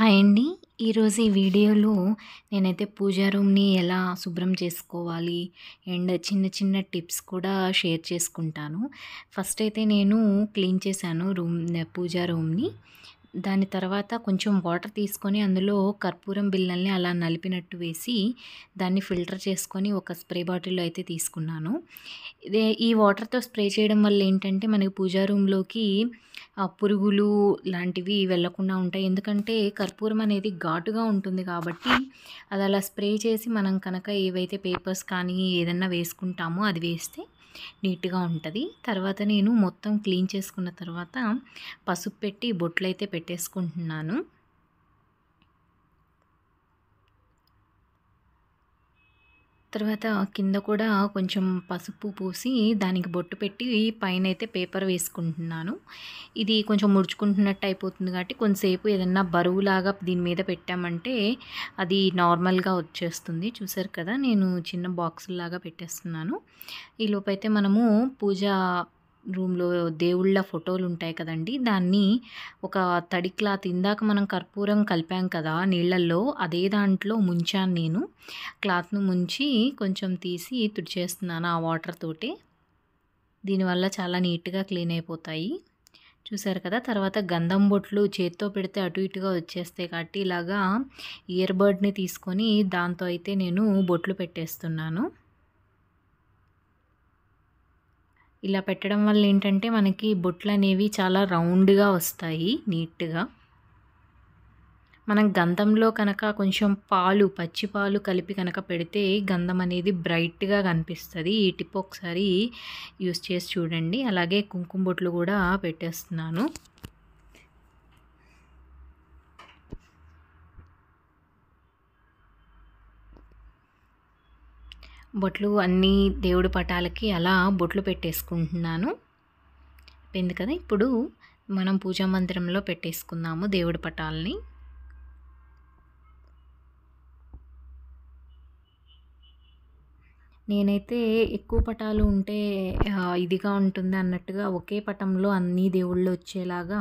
hi అండి ఈరోజు ఈ వీడియోలో నేనైతే పూజా రూమ్ని ఎలా శుభ్రం చేసుకోవాలి అండ్ చిన్న చిన్న టిప్స్ కూడా షేర్ చేసుకుంటాను ఫస్ట్ అయితే నేను క్లీన్ చేశాను రూమ్ పూజా రూమ్ని దాని తర్వాత కొంచెం వాటర్ తీసుకొని అందులో కర్పూరం బిల్లల్ని అలా నలిపినట్టు వేసి దాన్ని ఫిల్టర్ చేసుకొని ఒక స్ప్రే బాటిల్లో అయితే తీసుకున్నాను ఇదే ఈ వాటర్తో స్ప్రే చేయడం వల్ల ఏంటంటే మనకి పూజా రూమ్లోకి పురుగులు లాంటివి వెళ్లకుండా ఉంటాయి ఎందుకంటే కర్పూరం అనేది ఘాటుగా ఉంటుంది కాబట్టి అది అలా స్ప్రే చేసి మనం కనుక ఏవైతే పేపర్స్ కానీ ఏదన్నా వేసుకుంటామో అది వేస్తే నీట్గా ఉంటుంది తర్వాత నేను మొత్తం క్లీన్ చేసుకున్న తర్వాత పసుపు పెట్టి బొట్లు అయితే పెట్టేసుకుంటున్నాను తర్వాత కింద కూడా కొంచెం పసుపు పూసి దానికి బొట్టు పెట్టి పైన అయితే పేపర్ వేసుకుంటున్నాను ఇది కొంచెం ముడుచుకుంటున్నట్టు అయిపోతుంది కాబట్టి కొంతసేపు ఏదన్నా బరువులాగా దీని మీద పెట్టామంటే అది నార్మల్గా వచ్చేస్తుంది చూసారు కదా నేను చిన్న బాక్సులాగా పెట్టేస్తున్నాను ఈలోపైతే మనము పూజ రూమ్లో దేవుళ్ళ ఫోటోలు ఉంటాయి కదండి దాన్ని ఒక తడి క్లాత్ ఇందాక మనం కర్పూరం కలిపాం కదా నీళ్ళల్లో అదే దాంట్లో ముంచాను నేను క్లాత్ను ముంచి కొంచెం తీసి తుడిచేస్తున్నాను ఆ వాటర్ తోటి దీనివల్ల చాలా నీట్గా క్లీన్ అయిపోతాయి చూసారు కదా తర్వాత గంధం బొట్లు చేత్తో పెడితే అటు ఇటుగా వచ్చేస్తాయి కాబట్టి ఇలాగా ఇయర్ బర్డ్ని తీసుకొని దాంతో అయితే నేను బొట్లు పెట్టేస్తున్నాను ఇలా పెట్టడం వల్ల ఏంటంటే మనకి బొట్లు అనేవి చాలా రౌండ్గా వస్తాయి నీట్గా మనం గంధంలో కనుక కొంచెం పాలు పచ్చి పాలు కలిపి కనుక పెడితే గంధం అనేది బ్రైట్గా కనిపిస్తుంది ఈ టిప్ ఒకసారి యూస్ చేసి చూడండి అలాగే కుంకుమ బొట్లు కూడా పెట్టేస్తున్నాను బొట్లు అన్నీ దేవుడి పటాలకి అలా బొట్లు పెట్టేసుకుంటున్నాను అయిపోయింది కదా ఇప్పుడు మనం పూజా మందిరంలో పెట్టేసుకుందాము దేవుడి పటాలని నేనైతే ఎక్కువ పటాలు ఉంటే ఇదిగా ఉంటుంది అన్నట్టుగా ఒకే పటంలో అన్ని దేవుళ్ళు వచ్చేలాగా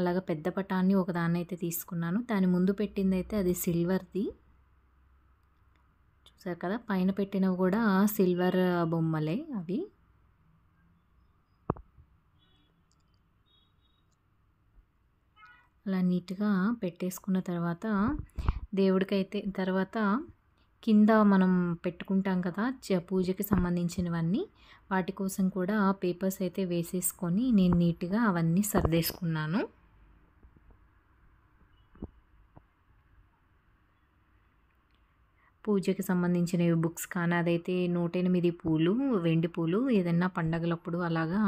అలాగ పెద్ద పటాన్ని ఒకదాన్ని అయితే తీసుకున్నాను దాని ముందు పెట్టింది అయితే అది సిల్వర్ది చూసారు కదా పైన పెట్టినవి కూడా సిల్వర్ బొమ్మలే అవి అలా నీట్గా పెట్టేసుకున్న తర్వాత దేవుడికైతే తర్వాత కింద మనం పెట్టుకుంటాం కదా పూజకి సంబంధించినవన్నీ వాటి కోసం కూడా పేపర్స్ అయితే వేసేసుకొని నేను నీట్గా అవన్నీ సర్దేసుకున్నాను పూజకి సంబంధించినవి బుక్స్ కానీ అదైతే నూట ఎనిమిది పూలు వెండి పూలు ఏదైనా పండగలప్పుడు అలాగా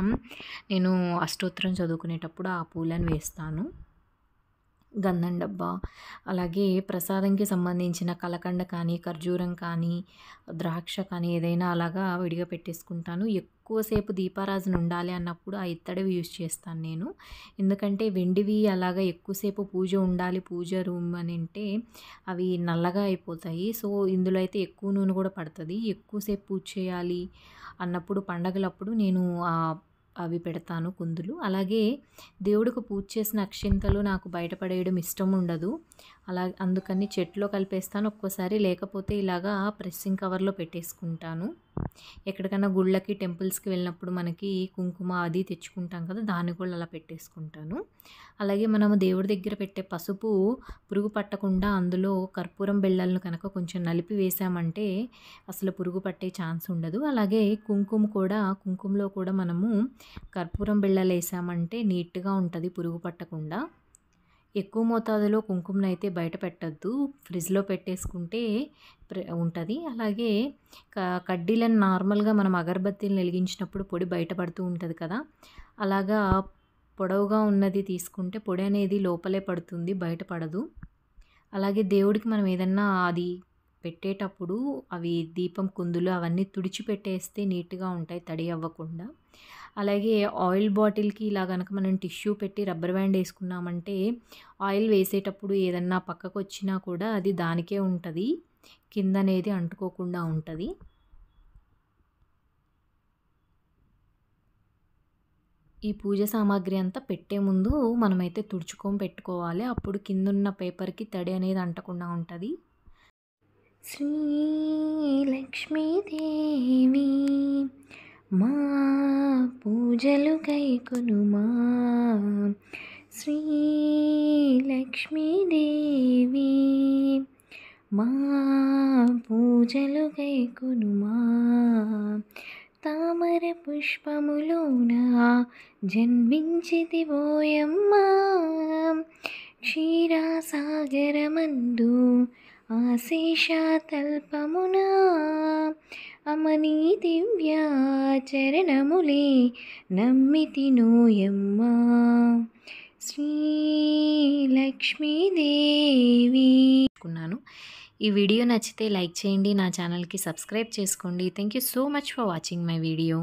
నేను అష్టోత్తరం చదువుకునేటప్పుడు ఆ పూలను వేస్తాను గంధం డబ్బా అలాగే ప్రసాదంకి సంబంధించిన కలకండ కానీ ఖర్జూరం కానీ ద్రాక్ష కానీ ఏదైనా అలాగా విడిగా పెట్టేసుకుంటాను ఎక్కువసేపు దీపారాజన ఉండాలి అన్నప్పుడు ఆ ఇత్తడివి యూజ్ చేస్తాను నేను ఎందుకంటే వెండివి అలాగ ఎక్కువసేపు పూజ ఉండాలి పూజ రూమ్ అని అంటే అవి నల్లగా అయిపోతాయి సో ఇందులో అయితే ఎక్కువ నూనె కూడా పడుతుంది ఎక్కువసేపు పూజ చేయాలి అన్నప్పుడు పండగలప్పుడు నేను అవి పెడతాను కుందులు అలాగే దేవుడికి పూజ చేసిన అక్షింతలు నాకు బయటపడేయడం ఇష్టం ఉండదు అలా అందుకని చెట్లో కలిపేస్తాను ఒక్కోసారి లేకపోతే ఇలాగా ప్రెస్సింగ్ కవర్లో పెట్టేసుకుంటాను ఎక్కడికైనా గుళ్ళకి టెంపుల్స్కి వెళ్ళినప్పుడు మనకి కుంకుమ అది తెచ్చుకుంటాం కదా దాన్ని కూడా అలా పెట్టేసుకుంటాను అలాగే మనము దేవుడి దగ్గర పెట్టే పసుపు పురుగు పట్టకుండా అందులో కర్పూరం బెళ్ళాలను కనుక కొంచెం నలిపి వేసామంటే అసలు పురుగు పట్టే ఛాన్స్ ఉండదు అలాగే కుంకుమ కూడా కుంకుమలో కూడా మనము కర్పూరం బెళ్ళలు వేసామంటే నీట్గా ఉంటుంది పురుగు పట్టకుండా ఎక్కువ మోతాదులో కుంకుమను అయితే బయట పెట్టద్దు ఫ్రిడ్జ్లో పెట్టేసుకుంటే ఉంటుంది అలాగే కడ్డీలను నార్మల్గా మనం అగరబత్తీలు వెలిగించినప్పుడు పొడి బయటపడుతూ ఉంటుంది కదా అలాగా పొడవుగా ఉన్నది తీసుకుంటే పొడి అనేది లోపలే పడుతుంది బయటపడదు అలాగే దేవుడికి మనం ఏదన్నా అది పెట్టేటప్పుడు అవి దీపం కుందులు అవన్నీ తుడిచిపెట్టేస్తే నీట్గా ఉంటాయి తడి అవ్వకుండా అలాగే ఆయిల్ బాటిల్కి ఇలా కనుక మనం టిష్యూ పెట్టి రబ్బర్ బ్యాండ్ వేసుకున్నామంటే ఆయిల్ వేసేటప్పుడు ఏదన్నా పక్కకు వచ్చినా కూడా అది దానికే ఉంటుంది కింద అనేది అంటుకోకుండా ఉంటుంది ఈ పూజ సామాగ్రి అంతా పెట్టే ముందు మనమైతే తుడుచుకొని పెట్టుకోవాలి అప్పుడు కిందున్న పేపర్కి తడి అనేది అంటకుండా ఉంటుంది శ్రీలక్ష్మీదేవి మా పూజలు కైకొనుమా శ్రీలక్ష్మీదేవి మా పూజలు కైకొనుమా తామర పుష్పములోన జన్మించితి ఓయమ్మ క్షీరాసాగరమందు ఆశేషాతల్పమునా అమనీ దివ్యాచరణములే నమ్మితి నోయమ్మా శ్రీలక్ష్మీదేవి అనుకున్నాను ఈ వీడియో నచ్చితే లైక్ చేయండి నా ఛానల్కి సబ్స్క్రైబ్ చేసుకోండి thank you so much for watching my video